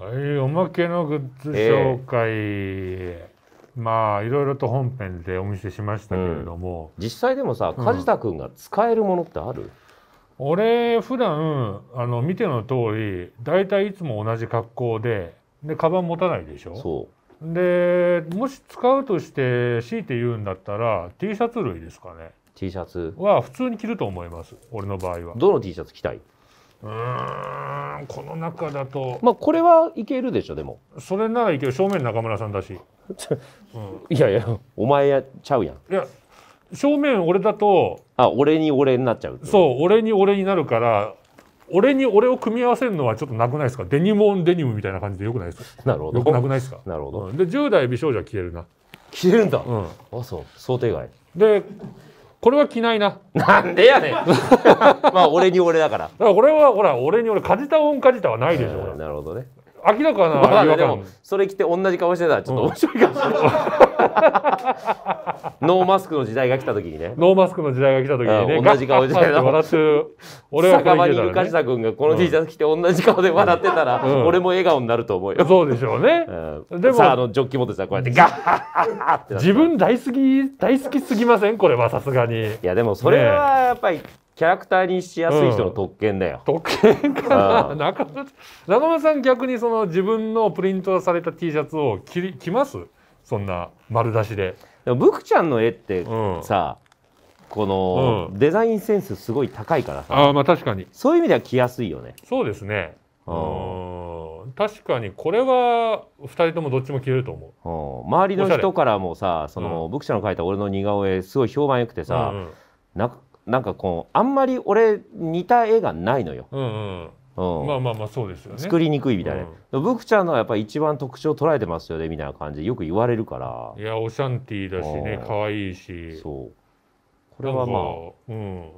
はい、おまけのグッズ紹介、えー、まあいろいろと本編でお見せしましたけれども、うん、実際でもさ梶田君が使えるものってある、うん、俺普段あの見ての通り大体いつも同じ格好ででカバン持たないでしょそうでもし使うとして強いて言うんだったら T シャツ類ですかね T シャツは普通に着ると思います俺の場合はどの T シャツ着たいうんこの中だとまあこれはいけるでしょでもそれならいける正面中村さんだし、いやいやお前やちゃうやんいや正面俺だとあ俺に俺になっちゃうそう俺に俺になるから俺に俺を組み合わせるのはちょっとなくないですかデニムオンデニムみたいな感じでよくないですかなるほどよくなくないですかなるほど、うん、で10代美少女は消えるな消えるんだ、うん、あそう想定外でこれは着ないな。なんでやねん。まあ俺に俺だから。だからこれはほら俺に俺かじたオンかじたはないでしょ。なるほどね。明らかな、まあでもそれ着て同じ顔してたらちょっと面白いかもしれない、う ん、ノーマスクの時代が来た時にねノーマスクの時代が来た時にね、同じ顔して笑ってる俺は酒場にいる梶田君がこの T シャツ着て同じ顔で笑ってたら、うん、俺も笑顔になると思うよそうでしょうね、うん、でもさあのジョッキ持ってさこうやってガッハッハッって自分大好き大好きすぎませんこれはさすがにいやでもそれはやっぱり、ねキャラクターにしやすい人の特権だよ。うん、特権かな、中村中村さん逆にその自分のプリントされた T シャツを着着ますそんな丸出しで。でもブクちゃんの絵ってさ、うん、この、デザインセンスすごい高いからさあまあ確かにそういう意味では着やすいよね。そうですねうん確かにこれは2人ともどっちも着れると思ううん、周りの人からもさその、ブクちゃんの描いた俺の似顔絵すごい評判よくてさ、うんうんなんかこうあんまり俺似た絵がないのよ。うんうんうん、まあまあまあそうですよね作りにくいみたいな、うん、ブクちゃんのやっぱ一番特徴捉えてますよねみたいな感じよく言われるからいやオシャンティーだしね可愛いしそうこれはまあ、うん、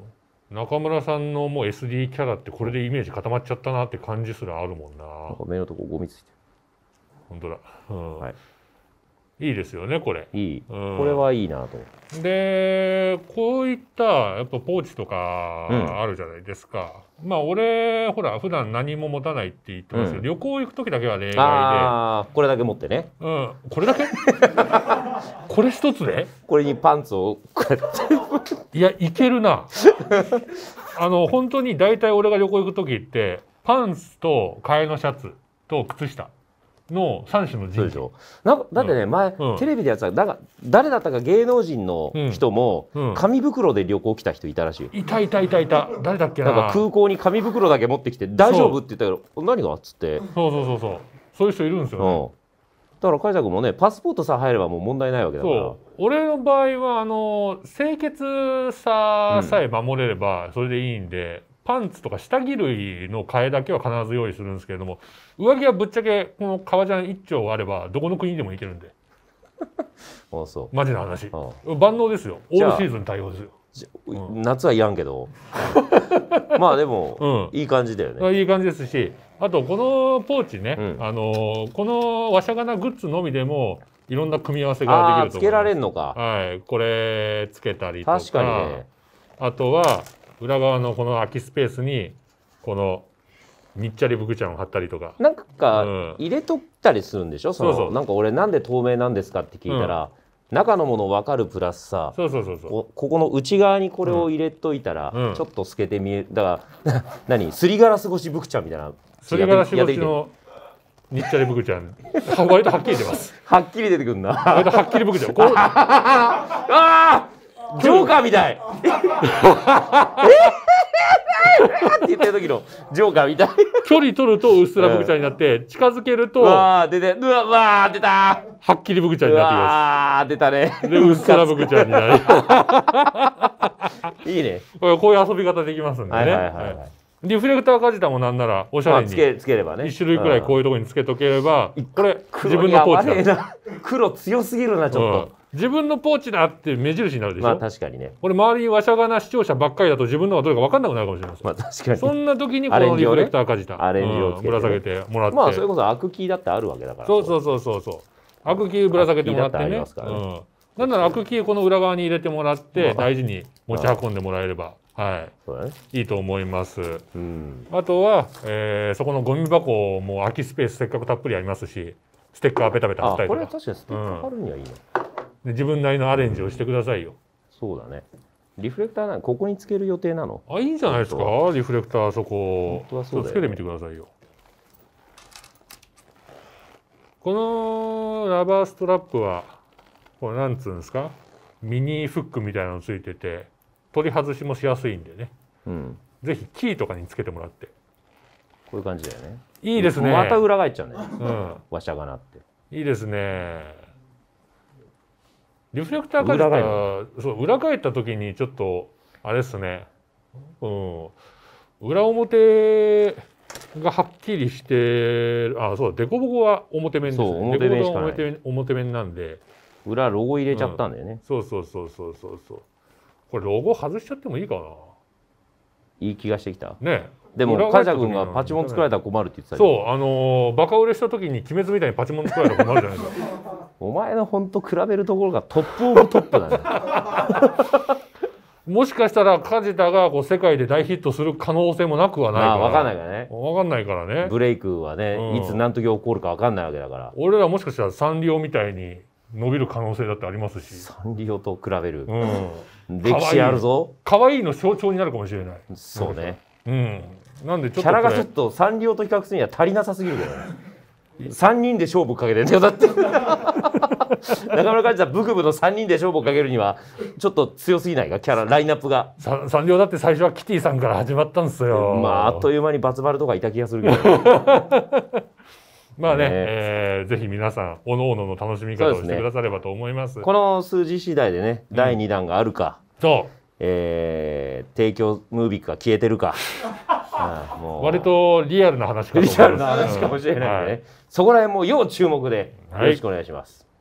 中村さんのもう SD キャラってこれでイメージ固まっちゃったなって感じすらあるもんな目のとこゴミついてる本当だ、うん、はいいいですよねこれいい、うん、これはいいなとでこういったやっぱポーチとかあるじゃないですか、うん、まあ俺ほら普段何も持たないって言ってますけど、うん、旅行行く時だけは例外であこれだけ持ってねうんこれだけ これ一つでこれにパンツをいやいけるなあの本当に大体俺が旅行行く時ってパンツと替えのシャツと靴下の三種の人事なんかだってね、うん、前、テレビでやってただが誰だったか芸能人の人も、うん、紙袋で旅行来た人いたらしいいたいたいたいた誰だっけななんか空港に紙袋だけ持ってきて「大丈夫?」って言ったけど「何が?」っつってそうそうそうそうそういう人いるんですよね、だから海田君もねパスポートさえ入ればもう問題ないわけだから俺の場合はあの清潔ささえ守れればそれでいいんで、パンツとか下着類の替えだけは必ず用意するんですけれども上着はぶっちゃけこの革ジャン1丁あればどこの国でもいけるんで あそうマジな話、万能ですよオールシーズン対応ですようん、夏はいらんけど まあでも、うん、いい感じだよねいい感じですしあとこのポーチね、うん、あのー、このわしゃがなグッズのみでもいろんな組み合わせができると思いますつけられんのかはいこれつけたりとか確かにねあとは裏側のこの空きスペースにこのにっちゃりブクちゃんを貼ったりとかなんか入れとったりするんでしょ、うん、そのそうなんか俺なんで透明なんですかって聞いたら、うん、中のもの分かるプラスさそうそうそうそうここの内側にこれを入れといたら、うん、ちょっと透けて見えだから 何すりガラス越しブクちゃんみたいなすりガラス越しのにっちゃりブクちゃん 割とはっきり出ますはっきり出てくるな割とはっきりブクちゃんこう ああジョーカーみたいって言ってる時のジョーカーみたい距離取るとうっすらブグちゃんになって、近づけるとわー出てうわわー出たはっきりブグちゃんになってきますあ出たねでうっすらブグちゃんになるいいねこういう遊び方できますんでね、はいはいはいはいリフレクターかじたもなんならおしゃれに1種類くらいこういうところにつけとければ、これ自分のポーチだ黒強すぎるなちょっと、自分のポーチだ って目印になるでしょまあ確かにねこれ周りにわしゃがな視聴者ばっかりだと自分のがどれか分かんなくなるかもしれませんまあ確かにそんな時にこのリフレクターかじたアレンジをぶら下げてもらってまあそれこそアクキーだってあるわけだからそうそうそうそうそうアクキーぶら下げてもらってねなんならアクキーこの裏側に入れてもらって大事に持ち運んでもらえればはい、いいと思います、うん、あとは、えー、そこのゴミ箱も空きスペースせっかくたっぷりありますしステッカーペタペタ貼ったりとかこれは確かにステッカー貼るにはいいの、うん、自分なりのアレンジをしてくださいよ、そうだねリフレクターなんここにつける予定なのあいいんじゃないですかリフレクターそこね、つけてみてくださいよこのラバーストラップはこれなんつうんですかミニフックみたいなのついてて取り外しもしやすいんでね、うん、ぜひキーとかにつけてもらってこういう感じだよねいいですねまた裏返っちゃうね、うん、わしゃがなっていいですねリフレクターから裏そう裏返った時にちょっとあれですねうん裏表がはっきりしてあそう凸凹は表面ですね表面表面なんで裏ロゴ入れちゃったんだよね、うん、そうそうそうそうそうそうこれロゴ外しちゃってもいいかないい気がしてきたねでも梶田君がパチモン作られたら困るって言ってたそうあのー、バカ売れした時に鬼滅みたいにパチモン作られたら困るじゃないですか お前の本当比べるところがトップオブトップだね もしかしたら梶田がこう世界で大ヒットする可能性もなくはないから。分かんないからね。分かんないからね。ブレイクはね、うん、いつ何時起こるか分かんないわけだから。俺らもしかしたらサンリオみたいに伸びる可能性だってありますしサンリオと比べる、うん、歴史あるぞ可愛いの象徴になるかもしれないそうねうんなんでちょっとキャラがちょっとサンリオと比較するには足りなさすぎるけどね3人で勝負かけてんだよだって 中村幹事さんブクブの3人で勝負をかけるにはちょっと強すぎないかキャララインナップが三両だって最初はキティさんから始まったんですよまああっという間にバツバルとかいた気がするけどまあね、ねえー、ぜひ皆さん、おのおのの楽しみ方をしてくださればと思います。すね、この数字次第でね、うん、第2弾があるか、そうえー、提供ムービックが消えてるか。ああもう割とリアルな話かもしれない、ね、そこらへんも要注目でよろしくお願いします。はい